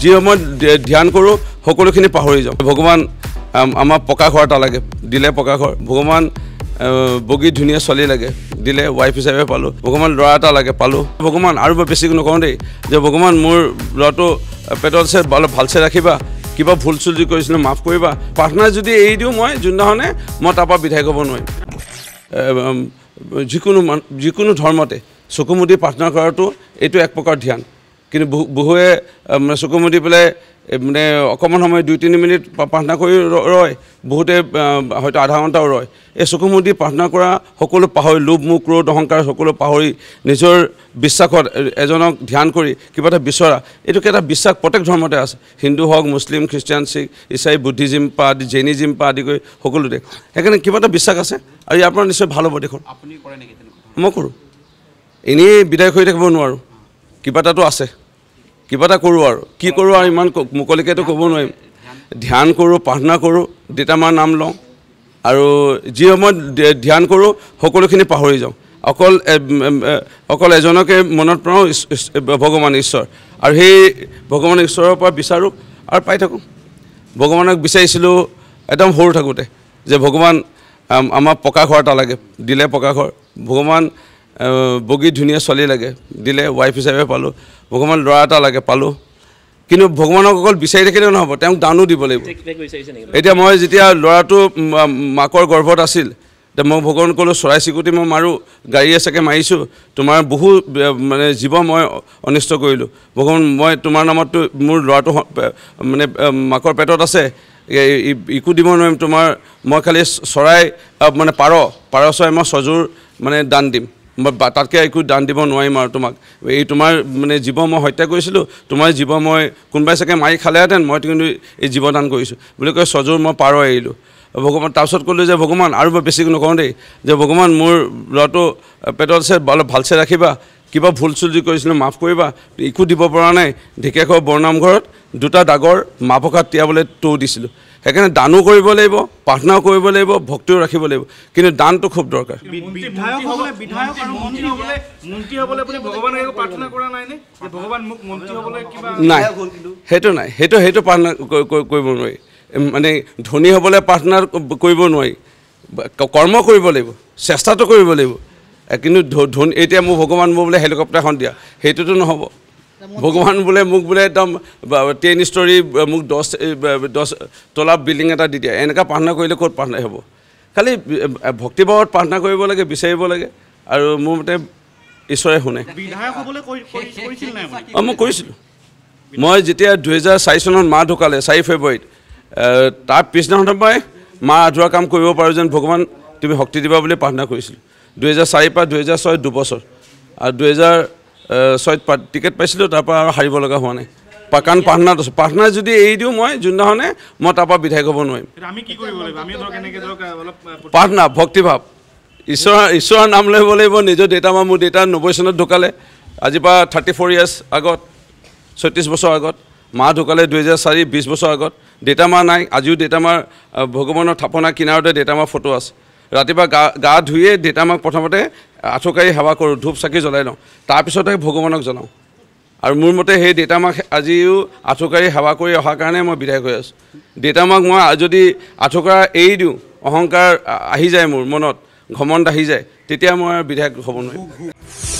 যি সময়ত ধ্যান কৰোঁ সকলোখিনি পাহৰি যাওঁ ভগৱান আমাৰ পকা ঘৰ এটা লাগে দিলে পকা ঘৰ ভগৱান বগী ধুনীয়া ছোৱালী লাগে দিলে ৱাইফ হিচাপে পালোঁ ভগৱান ল'ৰা এটা লাগে পালোঁ ভগৱান আৰু মই বেছি নকওঁ দেই যে ভগৱান মোৰ ল'ৰাটো পেটত আছে অলপ ভালচে ৰাখিবা কিবা ভুল চুল যদি কৰিছিলোঁ মাফ কৰিবা প্ৰাৰ্থনা যদি এৰি দিওঁ মই যোনদিনাখনে মই তাৰপৰা বিধাই ক'ব নোৱাৰিম যিকোনো মান যিকোনো ধৰ্মতে চকু মুদি প্ৰাৰ্থনা কৰাটো এইটো এক প্ৰকাৰ ধ্যান কিন্তু বহুৱে মানে চকু মুদি পেলাই মানে অকণমান সময় দুই তিনি মিনিট প্ৰাৰ্থনা কৰি ৰয় বহুতে হয়তো আধা ঘণ্টাও ৰয় এই চকু মুদি প্ৰাৰ্থনা কৰা সকলো পাহৰি লোভ মুখ ক্ৰোধ অহংকাৰ সকলো পাহৰি নিজৰ বিশ্বাসত এজনক ধ্যান কৰি কিবা এটা বিচৰা এইটোকে এটা বিশ্বাস প্ৰত্যেক ধৰ্মতে আছে হিন্দু হওক মুছলিম খ্ৰীষ্টান শিখ ইছাই বুদ্ধিজিম পা আদি জেনিজিম পা আদি কৰি সকলোতে সেইকাৰণে কিবা এটা বিশ্বাস আছে আৰু ইয়াৰ পৰা নিশ্চয় ভাল হ'ব দেখোন মই কৰোঁ এনেই বিদায় কৰি থাকিব নোৱাৰোঁ কিবা এটাতো আছে কিবা এটা কৰোঁ আৰু কি কৰোঁ আৰু ইমান মুকলিকেতো ক'ব নোৱাৰিম ধ্যান কৰোঁ প্ৰাৰ্থনা কৰোঁ দেউতামাৰ নাম লওঁ আৰু যি সময়ত ধ্যান কৰোঁ সকলোখিনি পাহৰি যাওঁ অকল অকল এজনকে মনত পেলাওঁ ভগৱান ঈশ্বৰ আৰু সেই ভগৱান ঈশ্বৰৰ পৰা বিচাৰোঁ আৰু পাই থাকোঁ ভগৱানক বিচাৰিছিলোঁ একদম সৰু থাকোঁতে যে ভগৱান আমাৰ পকা ঘৰ এটা লাগে দিলে পকা ঘৰ ভগৱান বগী ধুনীয়া ছোৱালী লাগে দিলে ৱাইফ হিচাপে পালোঁ ভগৱান ল'ৰা এটা লাগে পালোঁ কিন্তু ভগৱানক অকল বিচাৰি থাকিলেও নহ'ব তেওঁক দানো দিব লাগিব এতিয়া মই যেতিয়া ল'ৰাটো মাকৰ গৰ্ভত আছিল এতিয়া মই ভগৱানক ক'লোঁ চৰাই চিকুটি মই মাৰোঁ গাড়ীয়ে চাগে মাৰিছোঁ তোমাৰ বহু মানে জীৱ মই অনিষ্ট কৰিলোঁ ভগৱান মই তোমাৰ নামততো মোৰ ল'ৰাটো মানে মাকৰ পেটত আছে ইকো দিব নোৱাৰিম তোমাৰ মই খালি চৰাই মানে পাৰ পাৰ চৰাই মই ছযোৰ মানে দান দিম মই তাতকৈ একো দান দিব নোৱাৰিম আৰু তোমাক এই তোমাৰ মানে জীৱ মই হত্যা কৰিছিলোঁ তোমাৰ জীৱ মই কোনোবাই চাগে মাৰি খালেহেঁতেন মই কিন্তু এই জীৱ দান কৰিছোঁ বুলি কৈ ছযোৰ মই পাৰ এৰিলোঁ ভগৱান তাৰপিছত ক'লোঁ যে ভগৱান আৰু মই বেছিকৈ নকওঁ দেই যে ভগৱান মোৰ ল'ৰাটো পেটত আছে অলপ ভালছে ৰাখিবা কিবা ভুল চুল যি কৰিছিলোঁ মাফ কৰিবা একো দিব পৰা নাই ঢেকীয়াখোৱা বৰনামঘৰত দুটা ডাগৰ মাহ প্ৰসাদ তিয়াবলৈ টৌ দিছিলোঁ সেইকাৰণে দানো কৰিব লাগিব প্ৰাৰ্থনাও কৰিব লাগিব ভক্তিও ৰাখিব লাগিব কিন্তু দানটো খুব দৰকাৰ নাই সেইটো নাই সেইটো সেইটো প্ৰাৰ্থনা কৰিব নোৱাৰি মানে ধনী হ'বলৈ প্ৰাৰ্থনা কৰিব নোৱাৰি কৰ্ম কৰিব লাগিব চেষ্টাটো কৰিব লাগিব কিন্তু ধনী এতিয়া মোৰ ভগৱান মোৰ বোলে হেলিকপ্টাৰখন দিয়া সেইটোতো নহ'ব ভগৱান বোলে মোক বোলে একদম টেন ষ্টৰী মোক দহ দহ তলা বিল্ডিং এটা দি দিয়ে এনেকুৱা প্ৰাৰ্থনা কৰিলে ক'ত প্ৰাৰ্থনা হ'ব খালি ভক্তিভাৱত প্ৰাৰ্থনা কৰিব লাগে বিচাৰিব লাগে আৰু মোৰ মতে ঈশ্বৰে শুনে অঁ মই কৰিছিলোঁ মই যেতিয়া দুহেজাৰ চাৰি চনত মা ঢুকালে চাৰি ফেব্ৰুৱাৰীত তাৰ পিছদিনাখনৰ পৰাই মা আধুৰা কাম কৰিব পাৰোঁ যেন ভগৱান তুমি শক্তি দিবা বুলি প্ৰাৰ্থনা কৰিছিলোঁ দুহেজাৰ চাৰিৰ পৰা দুহেজাৰ ছয় দুবছৰ আৰু দুহেজাৰ ছয়ত টিকেট পাইছিলোঁ তাৰপৰা আৰু হাৰিব লগা হোৱা নাই কাৰণ পাটনাত আছোঁ পাটনাত যদি এৰি দিওঁ মই যোনদিনাখনে মই তাৰপৰা বিধায়ক হ'ব নোৱাৰিম পাটনা ভক্তিভাৱ ঈশ্বৰৰ ঈশ্বৰৰ নাম ল'ব লাগিব নিজৰ দেউতা মা মোৰ দেউতা নব্বৈ চনত ঢুকালে আজিৰ পৰা থাৰ্টি ফ'ৰ ইয়াৰ্ছ আগত ছয়ত্ৰিছ বছৰ আগত মা ঢুকালে দুহেজাৰ চাৰি বিছ বছৰ আগত দেউতা মা নাই আজিও দেউতা মাৰ ভগৱানৰ থাপনা কিনাৰতে দেউতা মাৰ ফটো আছে ৰাতিপুৱা গা গা ধুইয়ে দেউতা মাক প্ৰথমতে আঁঠুকাঢ়ি সেৱা কৰোঁ ধূপ চাকি জ্বলাই লওঁ তাৰপিছতে ভগৱানক জনাওঁ আৰু মোৰ মতে সেই দেউতা আজিও আঁঠুকাঢ়ি সেৱা কৰি অহাৰ কাৰণে মই বিদায় হৈ আছোঁ দেউতা মই যদি আঁঠুকাৰ এৰি দিওঁ অহংকাৰ আহি যায় মোৰ মনত ঘমণ্ড আহি যায় তেতিয়া মই বিধায়ক হ'ব নোৱাৰিম